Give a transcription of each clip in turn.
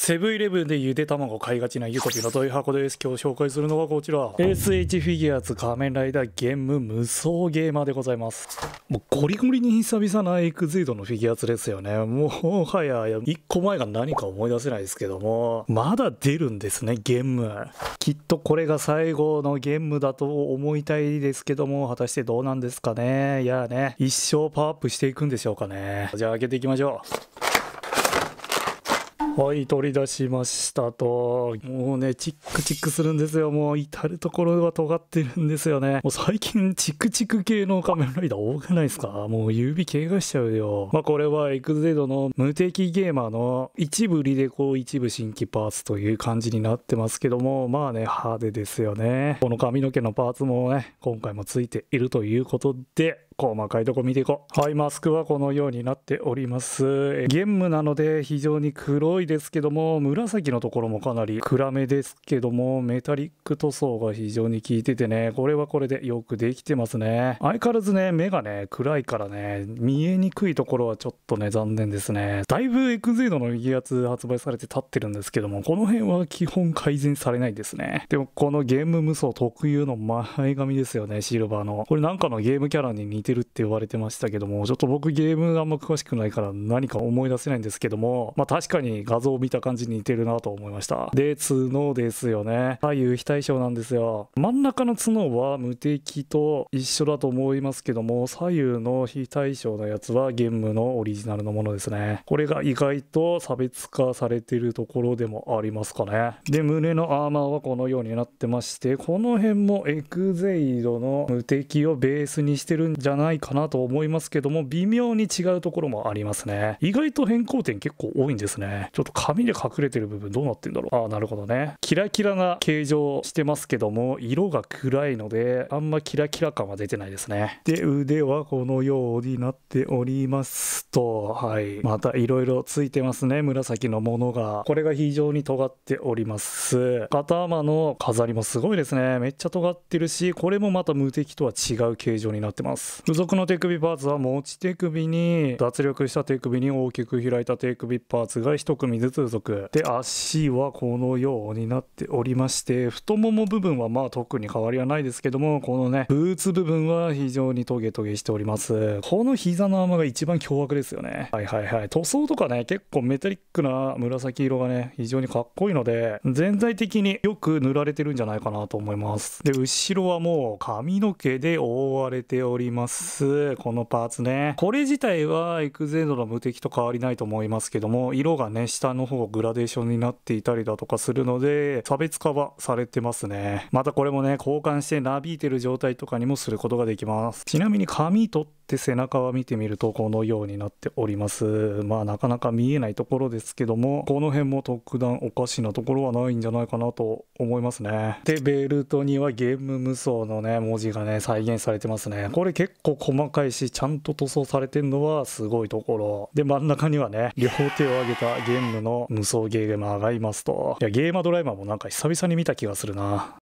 セブンイレブンでゆで卵買いがちなゆこぴの大箱です。今日紹介するのはこちら。SH フィギュアーツ仮面ライダーゲーム無双ゲーマーでございます。もうゴリゴリに久々なエクゼイドのフィギュアーツですよね。もうはや、1個前が何か思い出せないですけども、まだ出るんですね、ゲーム。きっとこれが最後のゲームだと思いたいですけども、果たしてどうなんですかね。いやね、一生パワーアップしていくんでしょうかね。じゃあ開けていきましょう。はい、取り出しましたと。もうね、チックチックするんですよ。もう至るところが尖ってるんですよね。もう最近、チクチク系の仮面ライダー多くないですかもう指怪我しちゃうよ。まあ、これはエグゼドの無敵ゲーマーの一部リデコ、一部新規パーツという感じになってますけども、まあね、派手ですよね。この髪の毛のパーツもね、今回もついているということで、細かいとこ見ていこうはいマスクはこのようになっておりますゲームなので非常に黒いですけども紫のところもかなり暗めですけどもメタリック塗装が非常に効いててねこれはこれでよくできてますね相変わらずね目がね暗いからね見えにくいところはちょっとね残念ですねだいぶエクゼイドの右圧発売されて立ってるんですけどもこの辺は基本改善されないですねでもこのゲーム無双特有の前髪ですよねシルバーのこれなんかのゲームキャラに似ててるって言われてましたけども、ちょっと僕ゲームあんま詳しくないから何か思い出せないんですけども、まあ確かに画像を見た感じに似てるなと思いました。で、角ですよね。左右非対称なんですよ。真ん中の角は無敵と一緒だと思いますけども、左右の非対称のやつはゲームのオリジナルのものですね。これが意外と差別化されてるところでもありますかね。で、胸のアーマーはこのようになってまして、この辺もエグゼイドの無敵をベースにしてるんじゃないかなと思いますけども、微妙に違うところもありますね。意外と変更点結構多いんですね。ちょっと紙で隠れてる部分どうなってんだろう。ああ、なるほどね。キラキラな形状してますけども、色が暗いので、あんまキラキラ感は出てないですね。で、腕はこのようになっておりますと、はい。また色々ついてますね。紫のものが。これが非常に尖っております。頭の飾りもすごいですね。めっちゃ尖ってるし、これもまた無敵とは違う形状になってます。付属の手首パーツは持ち手首に脱力した手首に大きく開いた手首パーツが1組ずつ付属で足はこのようになっておりまして太もも部分はまあ特に変わりはないですけどもこのねブーツ部分は非常にトゲトゲしておりますこの膝の穴が一番凶悪ですよねはいはいはい塗装とかね結構メタリックな紫色がね非常にかっこいいので全体的によく塗られてるんじゃないかなと思いますで後ろはもう髪の毛で覆われておりますますこのパーツねこれ自体はエクゼードの無敵と変わりないと思いますけども色がね下の方グラデーションになっていたりだとかするので差別化はされてますねまたこれもね交換してなびいてる状態とかにもすることができますちなみに紙取ってで背中は見てみるとこのようになっておりますまあなかなか見えないところですけどもこの辺も特段おかしなところはないんじゃないかなと思いますねでベルトにはゲーム無双のね文字がね再現されてますねこれ結構細かいしちゃんと塗装されてるのはすごいところで真ん中にはね両手を上げたゲームの無双ゲーマーがいますといやゲーマードライバーもなんか久々に見た気がするな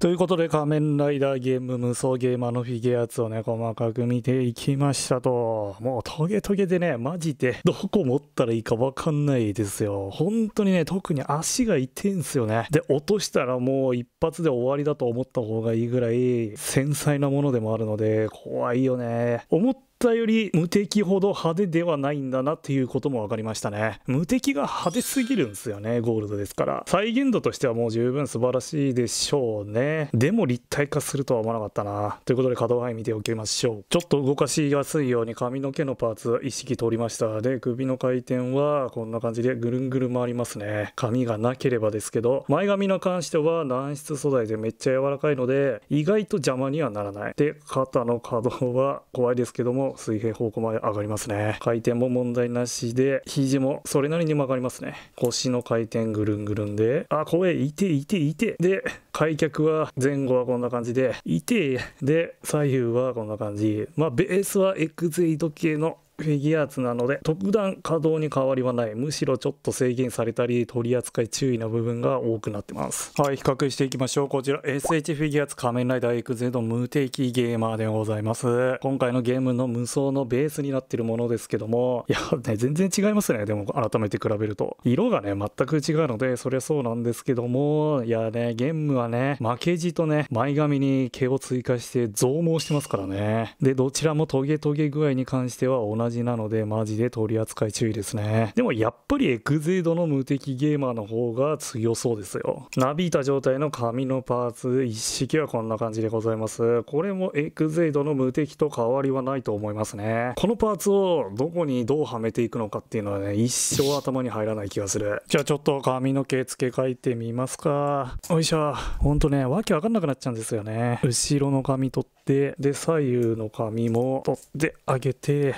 ということで、仮面ライダーゲーム無双ゲーマーのフィギュアツをね、細かく見ていきましたと。もうトゲトゲでね、マジで、どこ持ったらいいかわかんないですよ。本当にね、特に足が痛いんすよね。で、落としたらもう一発で終わりだと思った方がいいぐらい、繊細なものでもあるので、怖いよね。思っったより無敵ほど派手ではないんだなっていうことも分かりましたね無敵が派手すぎるんですよねゴールドですから再現度としてはもう十分素晴らしいでしょうねでも立体化するとは思わなかったなということで可動範囲見ておきましょうちょっと動かしやすいように髪の毛のパーツ意識通りましたで首の回転はこんな感じでぐるんぐる回りますね髪がなければですけど前髪に関しては軟質素材でめっちゃ柔らかいので意外と邪魔にはならないで肩の可動は怖いですけども水平方向まで上がりますね。回転も問題なしで、肘もそれなりに曲がりますね。腰の回転ぐるんぐるんで、あ、怖え、いて、いて、いて。で、開脚は前後はこんな感じで、いて、で、左右はこんな感じ。まあ、ベースはエゼイ8系のフィギュアーツなので特段稼働に変わりはないむしろちょっと制限されたり取り扱い注意な部分が多くなってますはい比較していきましょうこちら SH フィギュアーツ仮面ライダーエクゼの無敵ゲーマーでございます今回のゲームの無双のベースになってるものですけどもいやね全然違いますねでも改めて比べると色がね全く違うのでそりゃそうなんですけどもいやねゲームはね負けじとね前髪に毛を追加して増毛してますからねでどちらもトゲトゲ具合に関しては同じジなのでマジで取り扱い注意ですねでもやっぱりエグゼイドの無敵ゲーマーの方が強そうですよなびいた状態の紙のパーツ一式はこんな感じでございますこれもエグゼイドの無敵と変わりはないと思いますねこのパーツをどこにどうはめていくのかっていうのはね一生頭に入らない気がするじゃあちょっと髪の毛付け替えてみますかおいしょほんとねわけわかんなくなっちゃうんですよね後ろの髪取ってで左右の髪も取ってあげて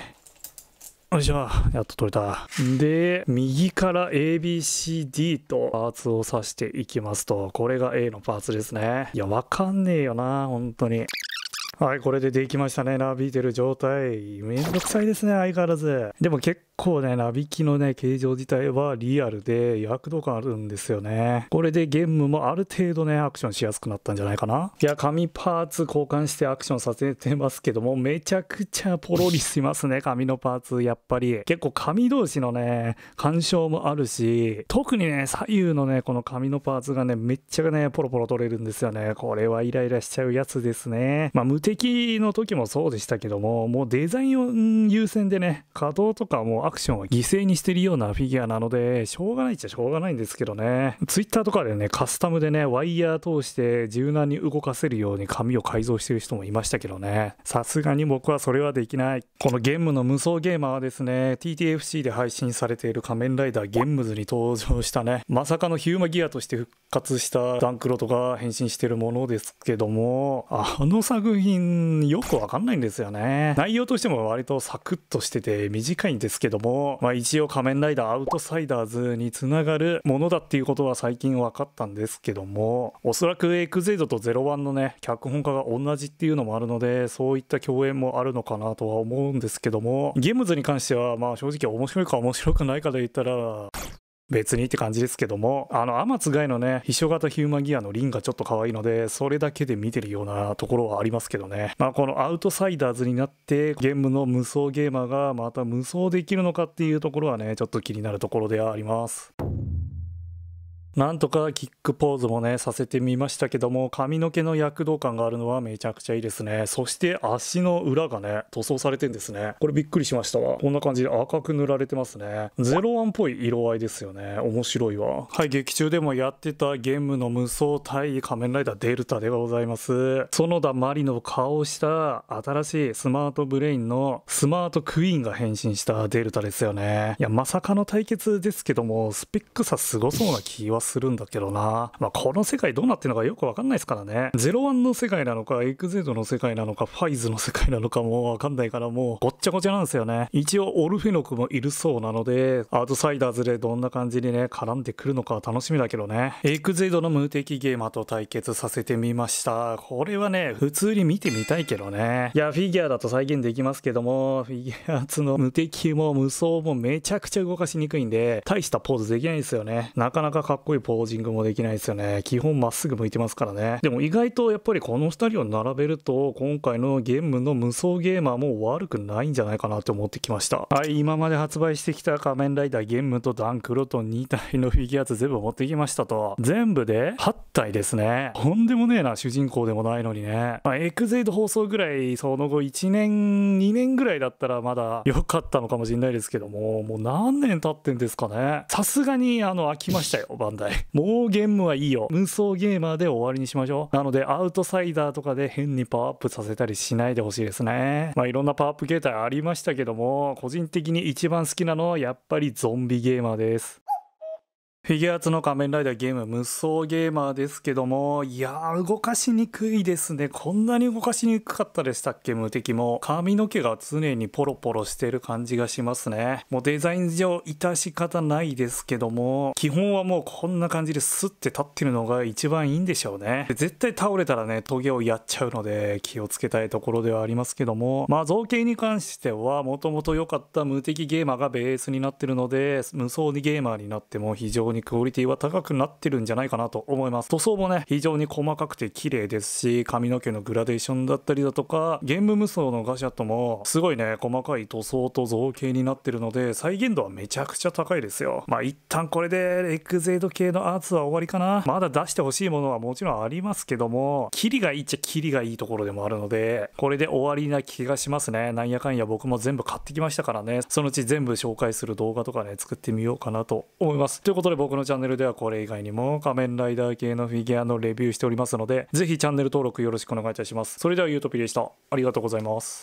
よいしょ。やっと取れた。で、右から ABCD とパーツを刺していきますと、これが A のパーツですね。いや、わかんねえよな、本当に。はい、これでできましたね。なびいてる状態。めんどくさいですね、相変わらず。でも結構ね、なびきのね、形状自体はリアルで躍動感あるんですよね。これでゲームもある程度ね、アクションしやすくなったんじゃないかな。いや、紙パーツ交換してアクションさせてますけども、めちゃくちゃポロリしますね、紙のパーツ、やっぱり。結構紙同士のね、干渉もあるし、特にね、左右のね、この紙のパーツがね、めっちゃね、ポロポロ取れるんですよね。これはイライラしちゃうやつですね。まあ敵の時もそうでしたけども、もうデザインを優先でね、稼働とかもうアクションを犠牲にしてるようなフィギュアなので、しょうがないっちゃしょうがないんですけどね。Twitter とかでね、カスタムでね、ワイヤー通して柔軟に動かせるように紙を改造してる人もいましたけどね。さすがに僕はそれはできない。このゲームの無双ゲーマーはですね、TTFC で配信されている仮面ライダーゲームズに登場したね、まさかのヒューマギアとして復活したダンクロとか変身してるものですけども、あの作品近よくわかんないんですよね。内容としても割とサクッとしてて短いんですけども、まあ一応仮面ライダーアウトサイダーズにつながるものだっていうことは最近分かったんですけども、おそらくエクゼイドとゼロワンのね、脚本家が同じっていうのもあるので、そういった共演もあるのかなとは思うんですけども、ゲームズに関してはまあ正直面白いか面白くないかで言ったら、別にって感じですけども、あの、天津外のね、秘書型ヒューマギアのリンがちょっと可愛いので、それだけで見てるようなところはありますけどね。まあ、このアウトサイダーズになって、ゲームの無双ゲーマーがまた無双できるのかっていうところはね、ちょっと気になるところではあります。なんとかキックポーズもね、させてみましたけども、髪の毛の躍動感があるのはめちゃくちゃいいですね。そして足の裏がね、塗装されてんですね。これびっくりしましたわ。こんな感じで赤く塗られてますね。01っぽい色合いですよね。面白いわ。はい、劇中でもやってたゲームの無双対仮面ライダーデルタでございます。園田まりの顔をした新しいスマートブレインのスマートクイーンが変身したデルタですよね。いや、まさかの対決ですけども、スペックさすごそうな気はするんだけどな。まあ、この世界どうなってるのかよくわかんないですからね。01の世界なのか、エゼ x ドの世界なのか、ファイズの世界なのかもわかんないからもうごっちゃごちゃなんですよね。一応オルフェノクもいるそうなので、アウトサイダーズでどんな感じにね、絡んでくるのか楽しみだけどね。エゼ x ドの無敵ゲーマーと対決させてみました。これはね、普通に見てみたいけどね。いや、フィギュアだと再現できますけども、フィギュアーツの無敵も無双もめちゃくちゃ動かしにくいんで、大したポーズできないんですよね。なかなかかっこいポージングもできないですよね。基本まっすぐ向いてますからね。でも意外とやっぱりこの2人を並べると、今回のゲームの無双ゲーマーも悪くないんじゃないかなと思ってきました。はい、今まで発売してきた仮面ライダーゲームとダンクロト2体のフィギュアーツ全部持ってきましたと。全部で8体ですね。とんでもねえな、主人公でもないのにね。まあ、エクゼイド放送ぐらい、その後1年、2年ぐらいだったらまだ良かったのかもしれないですけども、もう何年経ってんですかね。さすがに、あの、飽きましたよ、バンダイ。題。もうゲームはいいよ。無双ゲーマーで終わりにしましょう。なので、アウトサイダーとかで変にパワーアップさせたりしないでほしいですね。まあ、いろんなパワーアップ形態ありましたけども、個人的に一番好きなのはやっぱりゾンビゲーマーです。フィギュアーツの仮面ライダーゲーム無双ゲーマーですけども、いやー動かしにくいですね。こんなに動かしにくかったでしたっけ無敵も。髪の毛が常にポロポロしてる感じがしますね。もうデザイン上致し方ないですけども、基本はもうこんな感じでスッて立ってるのが一番いいんでしょうね。絶対倒れたらね、トゲをやっちゃうので気をつけたいところではありますけども、まあ造形に関してはもともと良かった無敵ゲーマーがベースになってるので、無双ゲーマーになっても非常ににクオリティは高くなってるんじゃないかなと思います塗装もね非常に細かくて綺麗ですし髪の毛のグラデーションだったりだとかゲーム無双のガシャットもすごいね細かい塗装と造形になってるので再現度はめちゃくちゃ高いですよまあ一旦これでエクゼード系のアーツは終わりかなまだ出してほしいものはもちろんありますけどもキリがいいっちゃキリがいいところでもあるのでこれで終わりな気がしますねなんやかんや僕も全部買ってきましたからねそのうち全部紹介する動画とかね作ってみようかなと思いますということで僕のチャンネルではこれ以外にも仮面ライダー系のフィギュアのレビューしておりますので、ぜひチャンネル登録よろしくお願いいたします。それではゆうとぴでした。ありがとうございます。